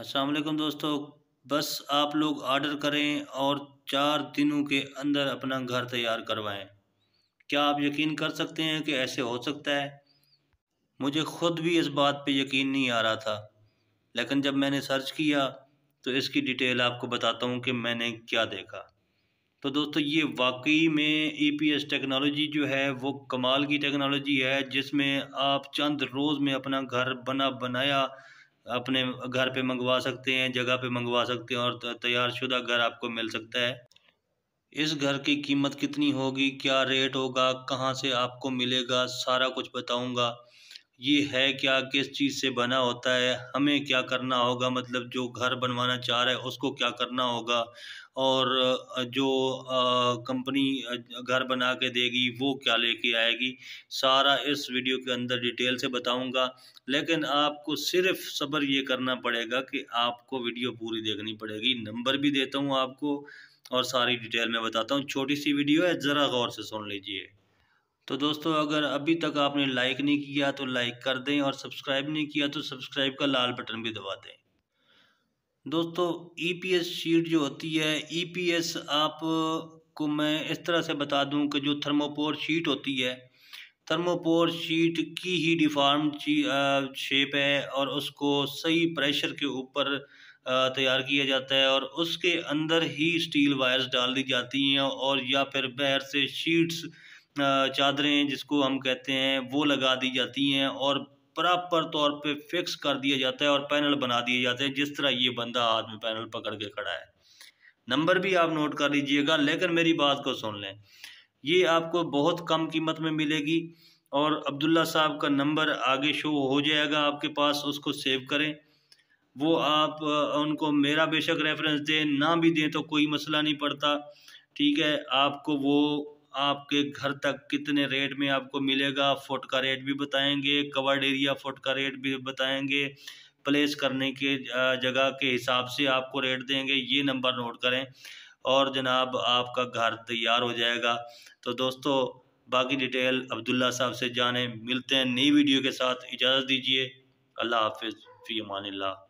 असलकम दोस्तों बस आप लोग आर्डर करें और चार दिनों के अंदर अपना घर तैयार करवाएं क्या आप यकीन कर सकते हैं कि ऐसे हो सकता है मुझे ख़ुद भी इस बात पे यकीन नहीं आ रहा था लेकिन जब मैंने सर्च किया तो इसकी डिटेल आपको बताता हूँ कि मैंने क्या देखा तो दोस्तों ये वाकई में ई e टेक्नोलॉजी जो है वो कमाल की टेक्नोलॉजी है जिसमें आप चंद रोज़ में अपना घर बना बनाया अपने घर पे मंगवा सकते हैं जगह पे मंगवा सकते हैं और तैयार शुदा घर आपको मिल सकता है इस घर की कीमत कितनी होगी क्या रेट होगा कहाँ से आपको मिलेगा सारा कुछ बताऊँगा ये है क्या किस चीज़ से बना होता है हमें क्या करना होगा मतलब जो घर बनवाना चाह रहा है उसको क्या करना होगा और जो कंपनी घर बना के देगी वो क्या लेके आएगी सारा इस वीडियो के अंदर डिटेल से बताऊंगा लेकिन आपको सिर्फ सब्र ये करना पड़ेगा कि आपको वीडियो पूरी देखनी पड़ेगी नंबर भी देता हूँ आपको और सारी डिटेल में बताता हूँ छोटी सी वीडियो है ज़रा गौर से सुन लीजिए तो दोस्तों अगर अभी तक आपने लाइक नहीं किया तो लाइक कर दें और सब्सक्राइब नहीं किया तो सब्सक्राइब का लाल बटन भी दबा दें दोस्तों ईपीएस e शीट जो होती है ईपीएस e आप को मैं इस तरह से बता दूं कि जो थर्मोपोर शीट होती है थर्मोपोर शीट की ही डिफार्म शेप है और उसको सही प्रेशर के ऊपर तैयार किया जाता है और उसके अंदर ही स्टील वायर्स डाल दी जाती हैं और या फिर बाहर से शीट्स चादरें जिसको हम कहते हैं वो लगा दी जाती हैं और प्रॉपर तौर पे फिक्स कर दिया जाता है और पैनल बना दिए जाते हैं जिस तरह ये बंदा हाथ में पैनल पकड़ के खड़ा है नंबर भी आप नोट कर लीजिएगा लेकिन मेरी बात को सुन लें ये आपको बहुत कम कीमत में मिलेगी और अब्दुल्ला साहब का नंबर आगे शो हो जाएगा आपके पास उसको सेव करें वो आप उनको मेरा बेशक रेफरेंस दें ना भी दें तो कोई मसला नहीं पड़ता ठीक है आपको वो आपके घर तक कितने रेट में आपको मिलेगा फुट का रेट भी बताएंगे कवर्ड एरिया फुट का रेट भी बताएंगे प्लेस करने के जगह के हिसाब से आपको रेट देंगे ये नंबर नोट करें और जनाब आपका घर तैयार हो जाएगा तो दोस्तों बाकी डिटेल अब्दुल्ला साहब से जाने मिलते हैं नई वीडियो के साथ इजाज़त दीजिए अल्लाह हाफिज़ फ़ी अमान